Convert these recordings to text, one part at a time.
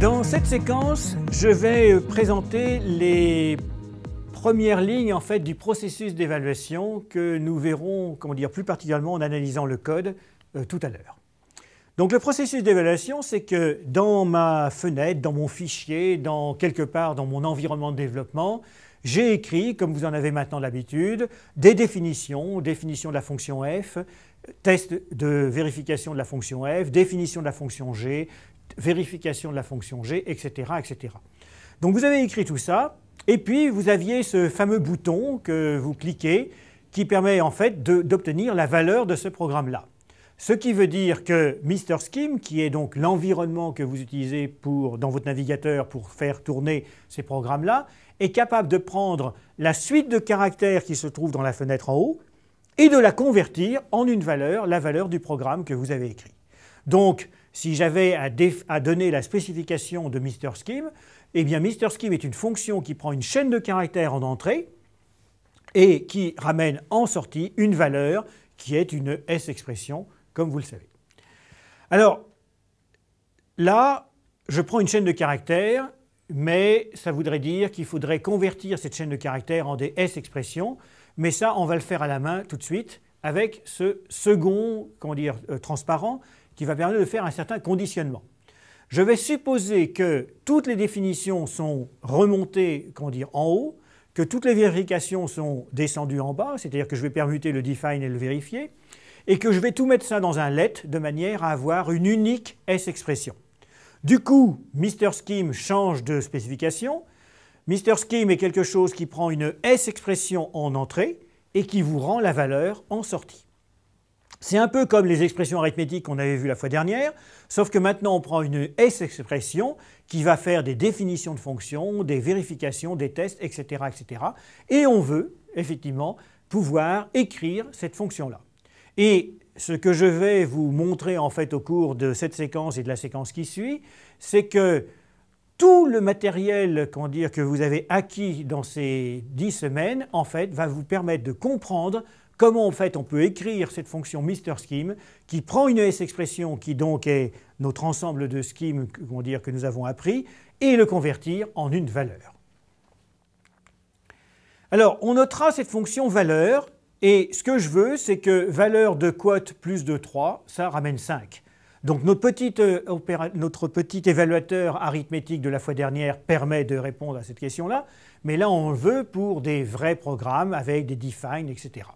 Dans cette séquence, je vais euh, présenter les premières lignes en fait, du processus d'évaluation que nous verrons comment dire, plus particulièrement en analysant le code euh, tout à l'heure. Donc le processus d'évaluation, c'est que dans ma fenêtre, dans mon fichier, dans quelque part dans mon environnement de développement, j'ai écrit, comme vous en avez maintenant l'habitude, des définitions, définition de la fonction f, test de vérification de la fonction f, définition de la fonction g, vérification de la fonction g, etc., etc. Donc vous avez écrit tout ça, et puis vous aviez ce fameux bouton que vous cliquez qui permet en fait d'obtenir la valeur de ce programme-là. Ce qui veut dire que Mister Scheme, qui est donc l'environnement que vous utilisez pour, dans votre navigateur pour faire tourner ces programmes-là, est capable de prendre la suite de caractères qui se trouve dans la fenêtre en haut et de la convertir en une valeur, la valeur du programme que vous avez écrit. Donc, si j'avais à, donner la spécification de Mr. Scheme, eh bien Mr. Scheme est une fonction qui prend une chaîne de caractères en entrée et qui ramène en sortie une valeur qui est une S-expression, comme vous le savez. Alors, là, je prends une chaîne de caractères, mais ça voudrait dire qu'il faudrait convertir cette chaîne de caractères en des S-expressions, mais ça, on va le faire à la main tout de suite avec ce second comment dire, euh, transparent qui va permettre de faire un certain conditionnement. Je vais supposer que toutes les définitions sont remontées, dire, en haut, que toutes les vérifications sont descendues en bas, c'est-à-dire que je vais permuter le define et le vérifier, et que je vais tout mettre ça dans un let de manière à avoir une unique S-expression. Du coup, Mr. Scheme change de spécification. Mr. Scheme est quelque chose qui prend une S-expression en entrée et qui vous rend la valeur en sortie. C'est un peu comme les expressions arithmétiques qu'on avait vues la fois dernière, sauf que maintenant on prend une S-expression qui va faire des définitions de fonctions, des vérifications, des tests, etc. etc. et on veut effectivement pouvoir écrire cette fonction-là. Et ce que je vais vous montrer en fait au cours de cette séquence et de la séquence qui suit, c'est que tout le matériel qu'on que vous avez acquis dans ces 10 semaines, en fait, va vous permettre de comprendre comment en fait on peut écrire cette fonction Mister Scheme qui prend une S-expression qui donc est notre ensemble de schemes que nous avons appris et le convertir en une valeur. Alors on notera cette fonction valeur et ce que je veux c'est que valeur de quote plus de 3 ça ramène 5. Donc notre, euh, notre petit évaluateur arithmétique de la fois dernière permet de répondre à cette question-là, mais là on le veut pour des vrais programmes avec des define, etc.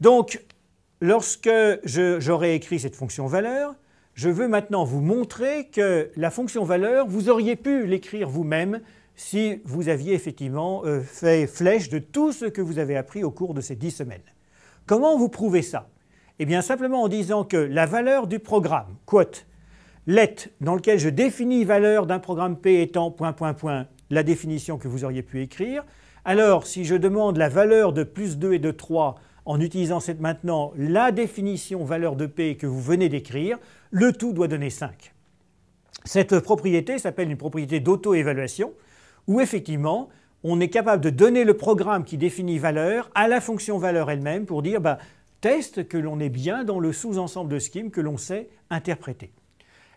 Donc, lorsque j'aurai écrit cette fonction valeur, je veux maintenant vous montrer que la fonction valeur, vous auriez pu l'écrire vous-même si vous aviez effectivement euh, fait flèche de tout ce que vous avez appris au cours de ces 10 semaines. Comment vous prouvez ça Eh bien simplement en disant que la valeur du programme, quote, let dans lequel je définis valeur d'un programme P étant point point point la définition que vous auriez pu écrire, alors si je demande la valeur de plus 2 et de 3 en utilisant cette maintenant la définition valeur de P que vous venez d'écrire, le tout doit donner 5. Cette propriété s'appelle une propriété d'auto-évaluation, où effectivement, on est capable de donner le programme qui définit valeur à la fonction valeur elle-même pour dire bah, teste que l'on est bien dans le sous-ensemble de scheme que l'on sait interpréter.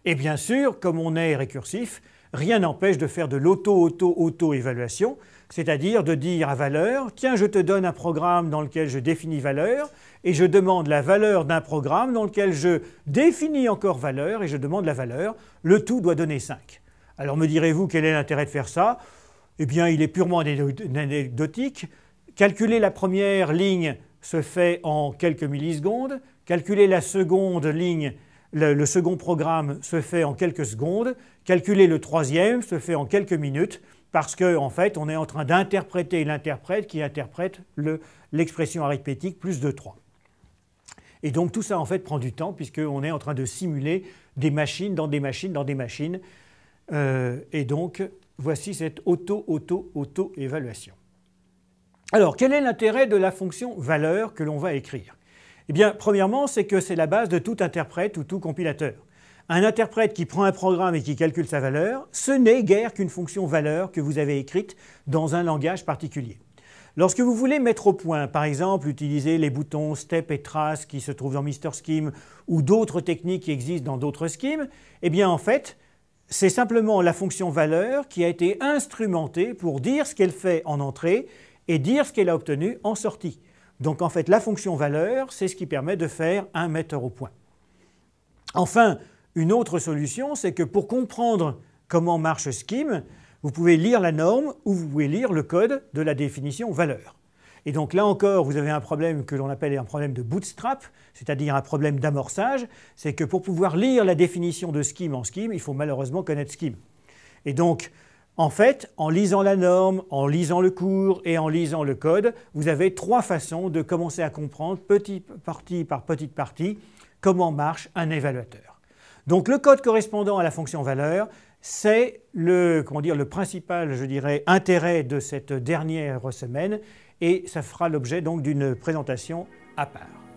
Et bien sûr, comme on est récursif, rien n'empêche de faire de l'auto-auto-auto-évaluation, c'est-à-dire de dire à valeur, tiens, je te donne un programme dans lequel je définis valeur, et je demande la valeur d'un programme dans lequel je définis encore valeur, et je demande la valeur, le tout doit donner 5. Alors me direz-vous quel est l'intérêt de faire ça Eh bien, il est purement anecdotique. Calculer la première ligne se fait en quelques millisecondes, calculer la seconde ligne le, second programme se fait en quelques secondes. Calculer le troisième se fait en quelques minutes parce qu'en en fait, on est en train d'interpréter l'interprète qui interprète l'expression arithmétique plus de 3. Et donc tout ça, en fait, prend du temps puisqu'on est en train de simuler des machines dans des machines dans des machines. Euh, et donc, voici cette auto-auto-auto-évaluation. Alors, quel est l'intérêt de la fonction valeur que l'on va écrire eh bien, premièrement, c'est que c'est la base de tout interprète ou tout compilateur. Un interprète qui prend un programme et qui calcule sa valeur, ce n'est guère qu'une fonction valeur que vous avez écrite dans un langage particulier. Lorsque vous voulez mettre au point, par exemple, utiliser les boutons step et trace qui se trouvent dans Mister Scheme ou d'autres techniques qui existent dans d'autres schemes, eh bien en fait, c'est simplement la fonction valeur qui a été instrumentée pour dire ce qu'elle fait en entrée et dire ce qu'elle a obtenu en sortie. Donc en fait, la fonction valeur, c'est ce qui permet de faire un metteur au point. Enfin, une autre solution, c'est que pour comprendre comment marche Scheme, vous pouvez lire la norme ou vous pouvez lire le code de la définition valeur. Et donc là encore, vous avez un problème que l'on appelle un problème de bootstrap, c'est-à-dire un problème d'amorçage, c'est que pour pouvoir lire la définition de scheme en scheme, il faut malheureusement connaître scheme. Et donc, en fait, en lisant la norme, en lisant le cours et en lisant le code, vous avez trois façons de commencer à comprendre, petite partie par petite partie, comment marche un évaluateur. Donc le code correspondant à la fonction valeur, c'est le, dire, le principal, je dirais, intérêt de cette dernière semaine et ça fera l'objet donc d'une présentation à part.